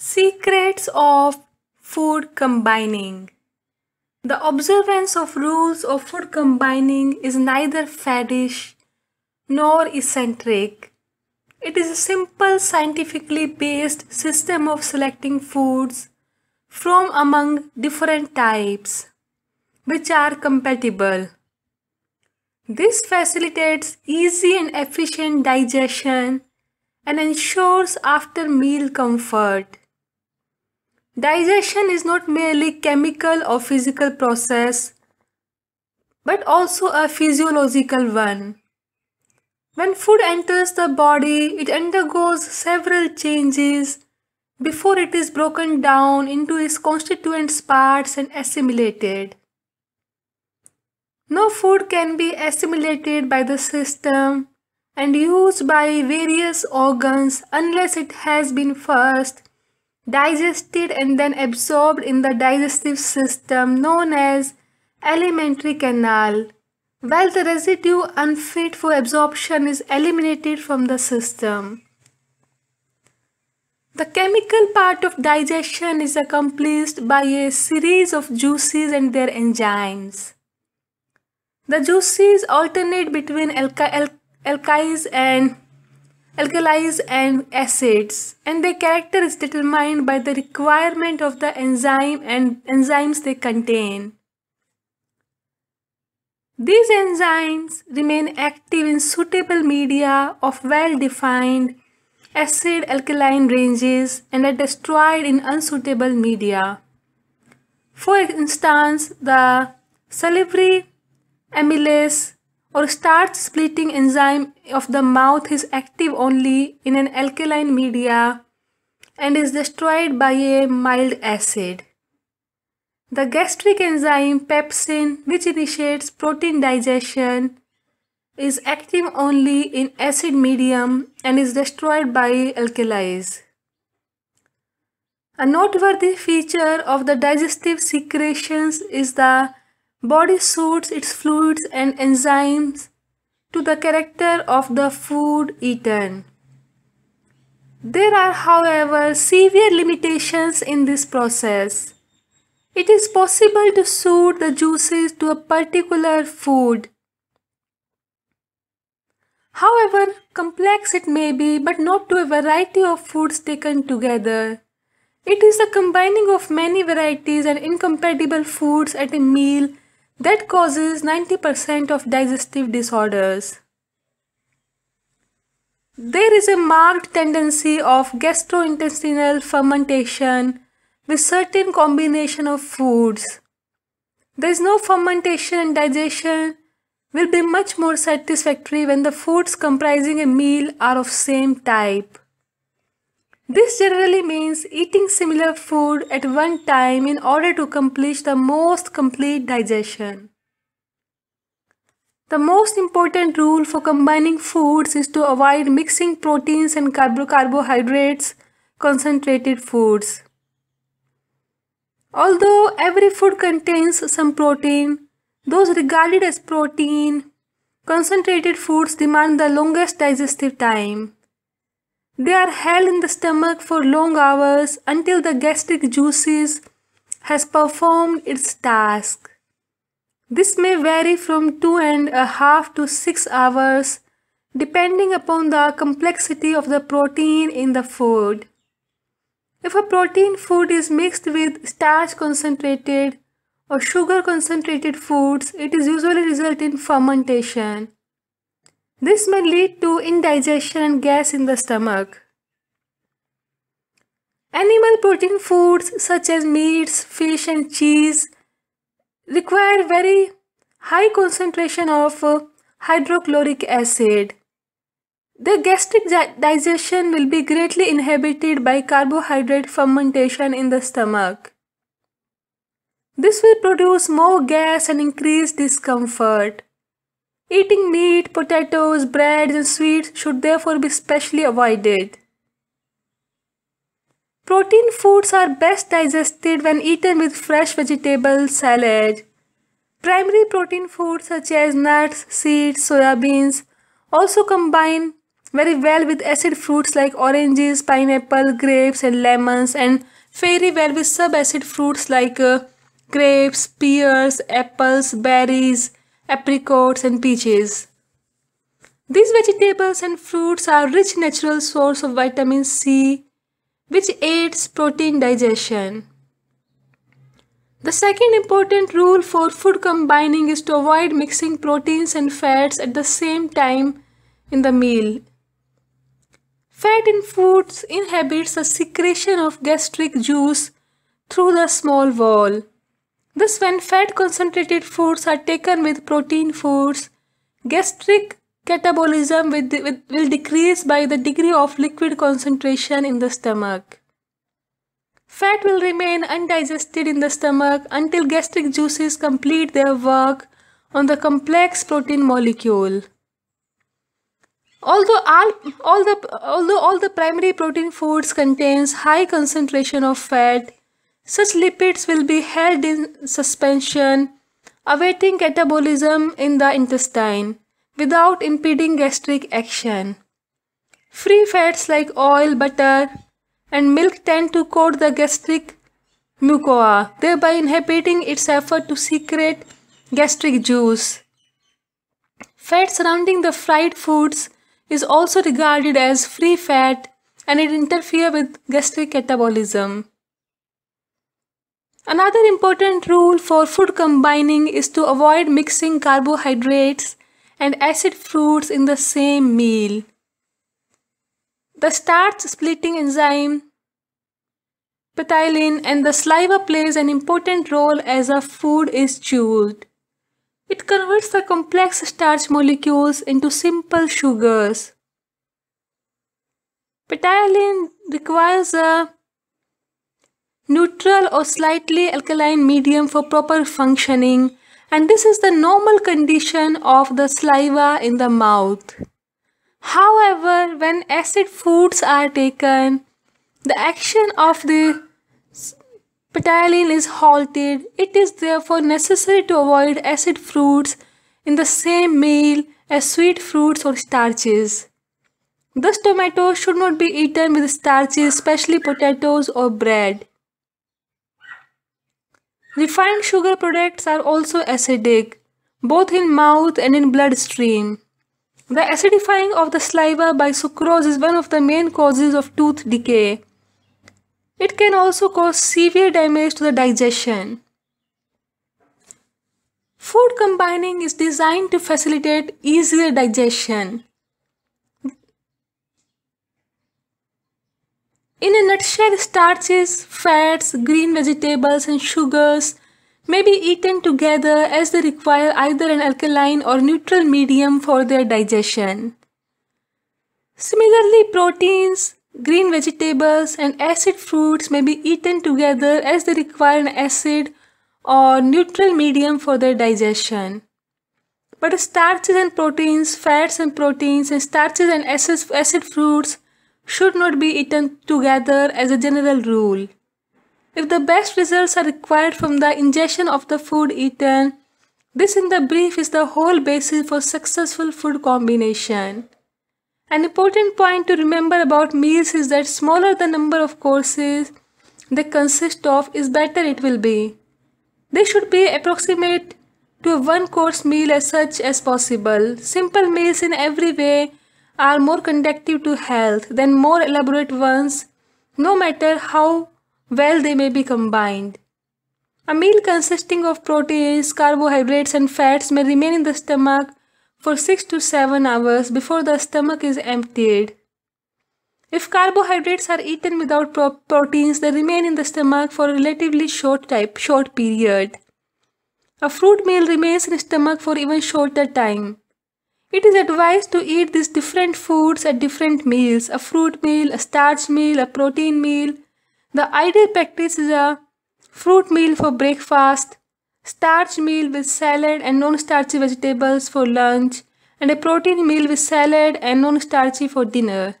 Secrets of food combining. The observance of rules of food combining is neither faddish nor eccentric. It is a simple scientifically based system of selecting foods from among different types which are compatible. This facilitates easy and efficient digestion and ensures after meal comfort. Digestion is not merely chemical or physical process but also a physiological one. When food enters the body, it undergoes several changes before it is broken down into its constituent parts and assimilated. No food can be assimilated by the system and used by various organs unless it has been first digested and then absorbed in the digestive system known as alimentary canal. While the residue unfit for absorption is eliminated from the system. The chemical part of digestion is accomplished by a series of juices and their enzymes. The juices alternate between alkalis alkyls and alkalis and acids and their character is determined by the requirement of the enzyme and enzymes they contain. These enzymes remain active in suitable media of well-defined acid-alkaline ranges and are destroyed in unsuitable media. For instance, the salivary amylase or starch splitting enzyme of the mouth is active only in an alkaline media and is destroyed by a mild acid. The gastric enzyme pepsin which initiates protein digestion is active only in acid medium and is destroyed by alkalis. A noteworthy feature of the digestive secretions is the Body suits its fluids and enzymes to the character of the food eaten. There are however severe limitations in this process. It is possible to suit the juices to a particular food. However complex it may be but not to a variety of foods taken together. It is the combining of many varieties and incompatible foods at a meal that causes 90% of digestive disorders. There is a marked tendency of gastrointestinal fermentation with certain combination of foods. There is no fermentation and digestion will be much more satisfactory when the foods comprising a meal are of same type. This generally means eating similar food at one time in order to accomplish the most complete digestion. The most important rule for combining foods is to avoid mixing proteins and carbohydrates concentrated foods. Although every food contains some protein, those regarded as protein concentrated foods demand the longest digestive time. They are held in the stomach for long hours until the gastric juices has performed its task. This may vary from two and a half to six hours depending upon the complexity of the protein in the food. If a protein food is mixed with starch concentrated or sugar concentrated foods, it is usually result in fermentation. This may lead to indigestion and gas in the stomach. Animal protein foods such as meats, fish and cheese require very high concentration of uh, hydrochloric acid. The gastric digestion will be greatly inhibited by carbohydrate fermentation in the stomach. This will produce more gas and increase discomfort. Eating meat, potatoes, breads and sweets should therefore be specially avoided. Protein foods are best digested when eaten with fresh vegetables, salad. Primary protein foods such as nuts, seeds, soya beans also combine very well with acid fruits like oranges, pineapple, grapes and lemons and very well with sub-acid fruits like uh, grapes, pears, apples, berries, apricots and peaches. These vegetables and fruits are rich natural source of vitamin C which aids protein digestion. The second important rule for food combining is to avoid mixing proteins and fats at the same time in the meal. Fat in foods inhibits the secretion of gastric juice through the small wall. Thus, when fat concentrated foods are taken with protein foods, gastric catabolism will decrease by the degree of liquid concentration in the stomach. Fat will remain undigested in the stomach until gastric juices complete their work on the complex protein molecule. Although all, all the, although all the primary protein foods contains high concentration of fat, such lipids will be held in suspension, awaiting catabolism in the intestine without impeding gastric action. Free fats like oil, butter, and milk tend to coat the gastric mucosa, thereby inhibiting its effort to secrete gastric juice. Fat surrounding the fried foods is also regarded as free fat and it interferes with gastric catabolism. Another important rule for food combining is to avoid mixing carbohydrates and acid fruits in the same meal. The starch splitting enzyme pethylene and the saliva plays an important role as a food is chewed. It converts the complex starch molecules into simple sugars. Pethylene requires a neutral or slightly alkaline medium for proper functioning and this is the normal condition of the saliva in the mouth. However, when acid foods are taken, the action of the petalin is halted. It is therefore necessary to avoid acid fruits in the same meal as sweet fruits or starches. Thus, tomatoes should not be eaten with starches, especially potatoes or bread. Refined sugar products are also acidic, both in mouth and in bloodstream. The acidifying of the saliva by sucrose is one of the main causes of tooth decay. It can also cause severe damage to the digestion. Food combining is designed to facilitate easier digestion. In a nutshell, starches, fats, green vegetables, and sugars may be eaten together as they require either an alkaline or neutral medium for their digestion. Similarly, proteins, green vegetables, and acid fruits may be eaten together as they require an acid or neutral medium for their digestion. But starches and proteins, fats and proteins, and starches and acid, acid fruits should not be eaten together as a general rule. If the best results are required from the ingestion of the food eaten, this in the brief is the whole basis for successful food combination. An important point to remember about meals is that smaller the number of courses they consist of is better it will be. They should be approximate to a one course meal as such as possible. Simple meals in every way are more conductive to health than more elaborate ones, no matter how well they may be combined. A meal consisting of proteins, carbohydrates, and fats may remain in the stomach for 6 to 7 hours before the stomach is emptied. If carbohydrates are eaten without pro proteins, they remain in the stomach for a relatively short, type, short period. A fruit meal remains in stomach for even shorter time. It is advised to eat these different foods at different meals, a fruit meal, a starch meal, a protein meal. The ideal practice is a fruit meal for breakfast, starch meal with salad and non-starchy vegetables for lunch, and a protein meal with salad and non-starchy for dinner.